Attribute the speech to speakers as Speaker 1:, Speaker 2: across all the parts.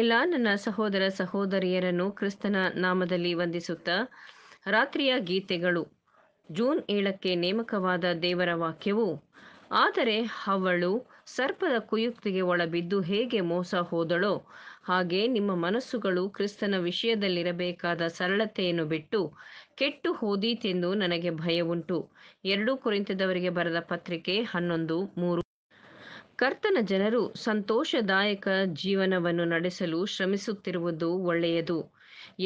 Speaker 1: ಎಲ್ಲ ನನ್ನ ಸಹೋದರ ಸಹೋದರಿಯರನ್ನು ಕ್ರಿಸ್ತನ ನಾಮದಲ್ಲಿ ವಂದಿಸುತ್ತಾ ರಾತ್ರಿಯ ಗೀತೆಗಳು ಜೂನ್ ಏಳಕ್ಕೆ ನೇಮಕವಾದ ದೇವರ ವಾಕ್ಯವು ಆದರೆ ಅವಳು ಸರ್ಪದ ಕುಯುಕ್ತಿಗೆ ಒಳಬಿದ್ದು ಹೇಗೆ ಮೋಸ ಹೋದಳೋ ಹಾಗೆ ನಿಮ್ಮ ಮನಸ್ಸುಗಳು ಕ್ರಿಸ್ತನ ವಿಷಯದಲ್ಲಿರಬೇಕಾದ ಸರಳತೆಯನ್ನು ಬಿಟ್ಟು ಕೆಟ್ಟು ಹೋದೀತೆಂದು ನನಗೆ ಭಯವುಂಟು ಎರಡೂ ಕುರಿತದವರಿಗೆ ಬರೆದ ಪತ್ರಿಕೆ ಹನ್ನೊಂದು ಮೂರು ಕರ್ತನ ಜನರು ಸಂತೋಷದಾಯಕ ಜೀವನವನ್ನು ನಡೆಸಲು ಶ್ರಮಿಸುತ್ತಿರುವುದು ಒಳ್ಳೆಯದು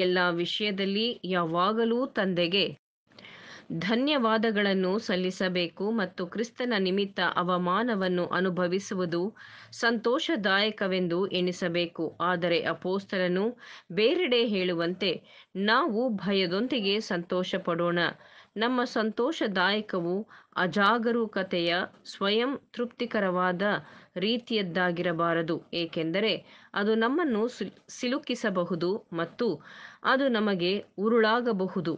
Speaker 1: ಎಲ್ಲ ವಿಷಯದಲ್ಲಿ ಯಾವಾಗಲೂ ತಂದೆಗೆ ಧನ್ಯವಾದಗಳನ್ನು ಸಲ್ಲಿಸಬೇಕು ಮತ್ತು ಕ್ರಿಸ್ತನ ನಿಮಿತ್ತ ಅವಮಾನವನ್ನು ಅನುಭವಿಸುವುದು ಸಂತೋಷದಾಯಕವೆಂದು ಎಣಿಸಬೇಕು ಆದರೆ ಅಪೋಸ್ತರನು ಬೇರೆಡೆ ಹೇಳುವಂತೆ ನಾವು ಭಯದೊಂದಿಗೆ ಸಂತೋಷ ಪಡೋಣ ನಮ್ಮ ಸಂತೋಷದಾಯಕವು ಅಜಾಗರೂಕತೆಯ ಸ್ವಯಂ ತೃಪ್ತಿಕರವಾದ ರೀತಿಯದ್ದಾಗಿರಬಾರದು ಏಕೆಂದರೆ ಅದು ನಮ್ಮನ್ನು ಸಿಲುಕಿಸಬಹುದು ಮತ್ತು ಅದು ನಮಗೆ ಉರುಳಾಗಬಹುದು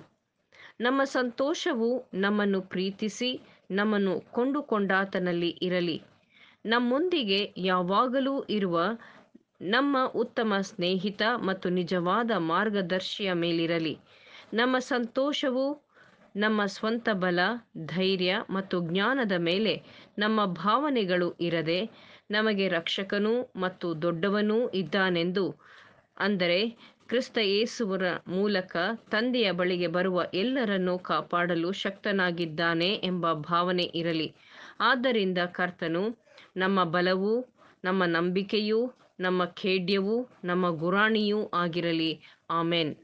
Speaker 1: ನಮ್ಮ ಸಂತೋಷವು ನಮ್ಮನ್ನು ಪ್ರೀತಿಸಿ ನಮ್ಮನ್ನು ಕೊಂಡುಕೊಂಡಾತನಲ್ಲಿ ಇರಲಿ ನಮ್ಮೊಂದಿಗೆ ಯಾವಾಗಲೂ ಇರುವ ನಮ್ಮ ಉತ್ತಮ ಸ್ನೇಹಿತ ಮತ್ತು ನಿಜವಾದ ಮಾರ್ಗದರ್ಶಿಯ ಮೇಲಿರಲಿ ನಮ್ಮ ಸಂತೋಷವು ನಮ್ಮ ಸ್ವಂತ ಬಲ ಧೈರ್ಯ ಮತ್ತು ಜ್ಞಾನದ ಮೇಲೆ ನಮ್ಮ ಭಾವನೆಗಳು ಇರದೆ ನಮಗೆ ರಕ್ಷಕನೂ ಮತ್ತು ದೊಡ್ಡವನೂ ಇದ್ದಾನೆಂದು ಅಂದರೆ ಕ್ರಿಸ್ತ ಯೇಸುವರ ಮೂಲಕ ತಂದೆಯ ಬಳಿಗೆ ಬರುವ ಎಲ್ಲರನ್ನೂ ಕಾಪಾಡಲು ಶಕ್ತನಾಗಿದ್ದಾನೆ ಎಂಬ ಭಾವನೆ ಇರಲಿ ಆದ್ದರಿಂದ ಕರ್ತನು ನಮ್ಮ ಬಲವೂ ನಮ್ಮ ನಂಬಿಕೆಯೂ ನಮ್ಮ ಖೇಡ್ಯವೂ ನಮ್ಮ ಗುರಾಣಿಯೂ ಆಗಿರಲಿ ಆಮೇನ್